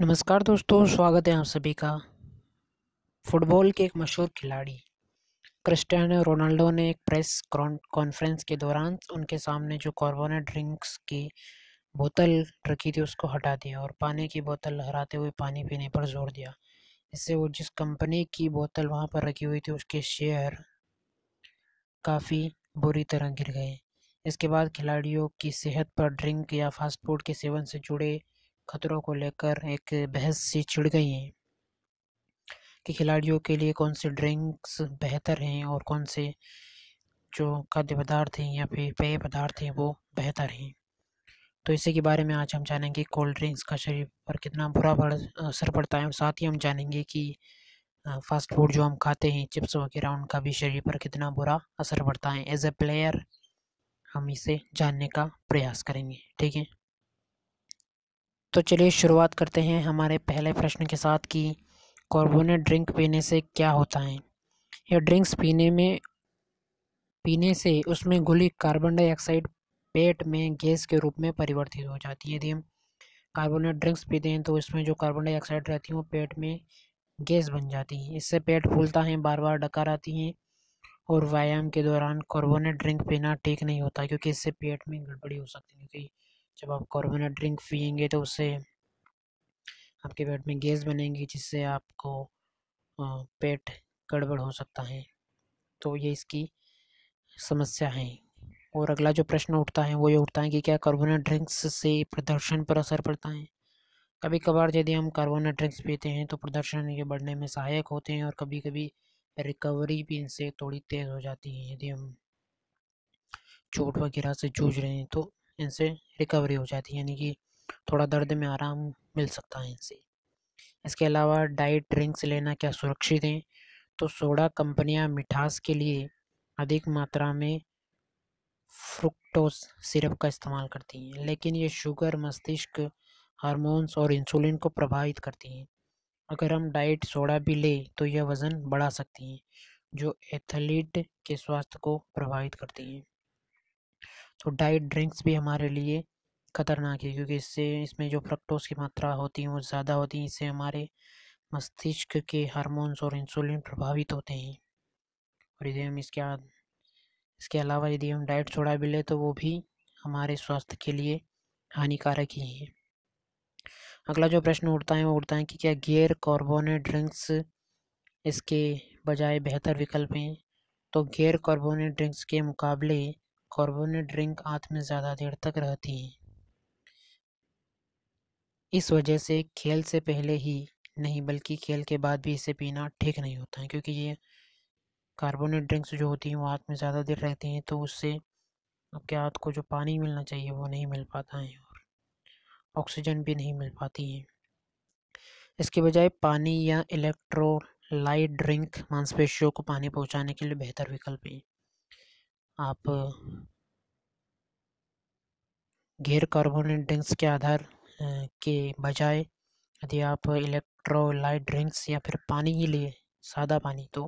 नमस्कार दोस्तों स्वागत है आप सभी का फुटबॉल के एक मशहूर खिलाड़ी क्रिस्टियानो रोनाल्डो ने एक प्रेस कॉन्फ्रेंस के दौरान उनके सामने जो कार्बोनेट ड्रिंक्स की बोतल रखी थी उसको हटा दिया और पानी की बोतल हराते हुए पानी पीने पर जोर दिया इससे वो जिस कंपनी की बोतल वहाँ पर रखी हुई थी उसके शेयर काफ़ी बुरी तरह गिर गए इसके बाद खिलाड़ियों की सेहत पर ड्रिंक या फास्ट फूड के सेवन से जुड़े खतरों को लेकर एक बहस सी छिड़ गई है कि खिलाड़ियों के लिए कौन से ड्रिंक्स बेहतर हैं और कौन से जो खाद्य पदार्थ हैं या फिर पेय पदार्थ हैं वो बेहतर हैं तो इसी के बारे में आज हम जानेंगे कोल्ड ड्रिंक्स का शरीर पर कितना बुरा असर पड़ता है और साथ ही हम जानेंगे कि फास्ट फूड जो हम खाते हैं चिप्स वगैरह उनका भी शरीर पर कितना बुरा असर पड़ता है एज ए प्लेयर हम इसे जानने का प्रयास करेंगे ठीक है तो चलिए शुरुआत करते हैं हमारे पहले प्रश्न के साथ कि कार्बोनेट ड्रिंक पीने से क्या होता है यह ड्रिंक्स पीने में पीने से उसमें घुली कार्बन डाइऑक्साइड पेट में गैस के रूप में परिवर्तित हो जाती है यदि हम कार्बोनेट ड्रिंक्स पीते हैं तो इसमें जो कार्बन डाइऑक्साइड रहती है वो पेट में गैस बन जाती है इससे पेट फूलता है बार बार डकार आती हैं और व्यायाम के दौरान कार्बोनेट ड्रिंक पीना ठीक नहीं होता क्योंकि इससे पेट में गड़बड़ी हो सकती है क्योंकि जब आप कार्बोनेट ड्रिंक पियेंगे तो उससे आपके पेट में गैस बनेगी जिससे आपको पेट गड़बड़ हो सकता है तो ये इसकी समस्या है और अगला जो प्रश्न उठता है वो ये उठता है कि क्या कार्बोनेट ड्रिंक्स से प्रदर्शन पर असर पड़ता है कभी कभार यदि हम कार्बोनेट ड्रिंक्स पीते हैं तो प्रदर्शन ये बढ़ने में सहायक होते हैं और कभी कभी रिकवरी भी इनसे थोड़ी तेज़ हो जाती है यदि हम चोट वगैरह से जूझ रहे हैं तो इनसे रिकवरी हो जाती है यानी कि थोड़ा दर्द में आराम मिल सकता है इनसे इसके अलावा डाइट ड्रिंक्स लेना क्या सुरक्षित हैं तो सोडा कंपनियां मिठास के लिए अधिक मात्रा में फ्रुक्टोस सिरप का इस्तेमाल करती हैं लेकिन ये शुगर मस्तिष्क हार्मोन्स और इंसुलिन को प्रभावित करती हैं अगर हम डाइट सोडा भी लें तो यह वज़न बढ़ा सकती हैं जो एथलीट के स्वास्थ्य को प्रभावित करती हैं तो डाइट ड्रिंक्स भी हमारे लिए ख़तरनाक है क्योंकि इससे इसमें जो फ्रक्टोज की मात्रा होती है वो ज़्यादा होती है इससे हमारे मस्तिष्क के हार्मोन्स और इंसुलिन प्रभावित होते हैं और यदि हम इसके इसके अलावा यदि हम डाइट सोडा भी लें तो वो भी हमारे स्वास्थ्य के लिए हानिकारक ही है अगला जो प्रश्न उठता है वो उठता है कि क्या गैर कार्बोनेट ड्रिंक्स इसके बजाय बेहतर विकल्प हैं तो गैर कार्बोनेट ड्रिंक्स के मुकाबले कार्बोनेट ड्रिंक हाथ में ज़्यादा देर तक रहती हैं इस वजह से खेल से पहले ही नहीं बल्कि खेल के बाद भी इसे पीना ठीक नहीं होता है क्योंकि ये कार्बोनेट ड्रिंक्स जो होती हैं वो हाथ में ज़्यादा देर रहती हैं तो उससे आपके हाथ को जो पानी मिलना चाहिए वो नहीं मिल पाता है और ऑक्सीजन भी नहीं मिल पाती है इसके बजाय पानी या इलेक्ट्रोलाइट ड्रिंक मांसपेशियों को पानी पहुंचाने के लिए बेहतर विकल्प है आप गैर कार्बोनेट ड्रिंक्स के आधार के बजाय यदि आप इलेक्ट्रोलाइट ड्रिंक्स या फिर पानी ही लिए सादा पानी तो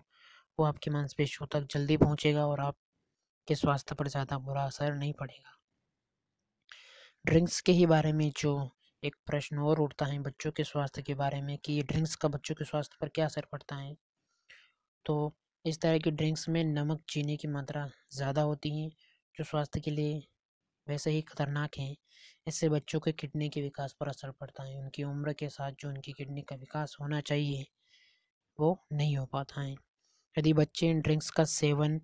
वो आपकी मांसपेशियों तक जल्दी पहुंचेगा और आपके स्वास्थ्य पर ज़्यादा बुरा असर नहीं पड़ेगा ड्रिंक्स के ही बारे में जो एक प्रश्न और उठता है बच्चों के स्वास्थ्य के बारे में कि ड्रिंक्स का बच्चों के स्वास्थ्य पर क्या असर पड़ता है तो इस तरह के ड्रिंक्स में नमक चीनी की मात्रा ज़्यादा होती है जो स्वास्थ्य के लिए वैसे ही खतरनाक हैं इससे बच्चों के किडनी के विकास पर असर पड़ता है उनकी उम्र के साथ जो उनकी किडनी का विकास होना चाहिए वो नहीं हो पाता है यदि बच्चे इन ड्रिंक्स का सेवन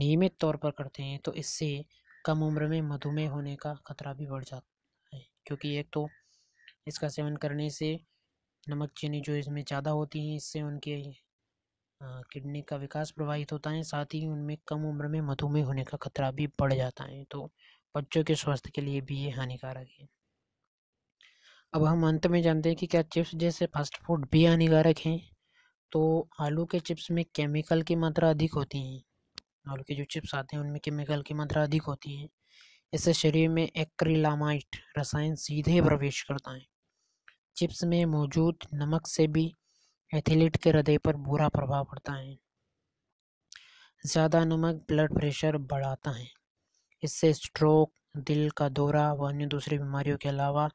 नियमित तौर पर करते हैं तो इससे कम उम्र में मधुमेह होने का खतरा भी बढ़ जाता है क्योंकि एक तो इसका सेवन करने से नमक चीनी जो इसमें ज़्यादा होती है इससे उनके हाँ, किडनी का विकास प्रभावित होता है साथ ही उनमें कम उम्र में मधुमेह होने का खतरा भी बढ़ जाता है तो बच्चों के स्वास्थ्य के लिए भी ये हानिकारक है अब हम अंत में जानते हैं कि क्या चिप्स जैसे फास्ट फूड भी हानिकारक हैं तो आलू के चिप्स में केमिकल की मात्रा अधिक होती है आलू के जो चिप्स आते हैं उनमें केमिकल की मात्रा अधिक होती है इससे शरीर में एक्रिलामाइट रसायन सीधे प्रवेश करता है चिप्स में मौजूद नमक से भी एथलीट के हृदय पर बुरा प्रभाव पड़ता है ज़्यादा नमक ब्लड प्रेशर बढ़ाता है इससे स्ट्रोक दिल का दौरा व अन्य दूसरी बीमारियों के अलावा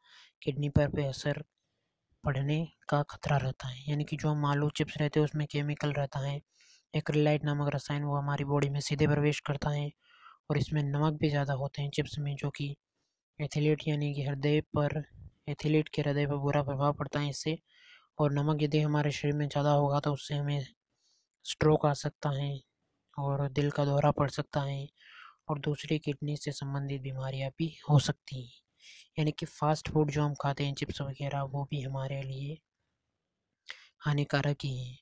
किडनी पर भी असर पड़ने का खतरा रहता है यानी कि जो हम आलू चिप्स रहते हैं उसमें केमिकल रहता है एक्रिलाइट नामक रसायन वो हमारी बॉडी में सीधे प्रवेश करता है और इसमें नमक भी ज़्यादा होते हैं चिप्स में जो कि एथलीट यानी कि हृदय पर एथलीट के हृदय पर बुरा प्रभाव पड़ता है इससे और नमक यदि हमारे शरीर में ज़्यादा होगा तो उससे हमें स्ट्रोक आ सकता है और दिल का दौरा पड़ सकता है और दूसरी किडनी से संबंधित बीमारियां भी हो सकती हैं यानी कि फास्ट फूड जो हम खाते हैं चिप्स वगैरह वो भी हमारे लिए हानिकारक ही हैं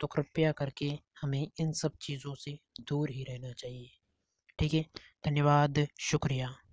तो कृपया करके हमें इन सब चीज़ों से दूर ही रहना चाहिए ठीक है धन्यवाद शुक्रिया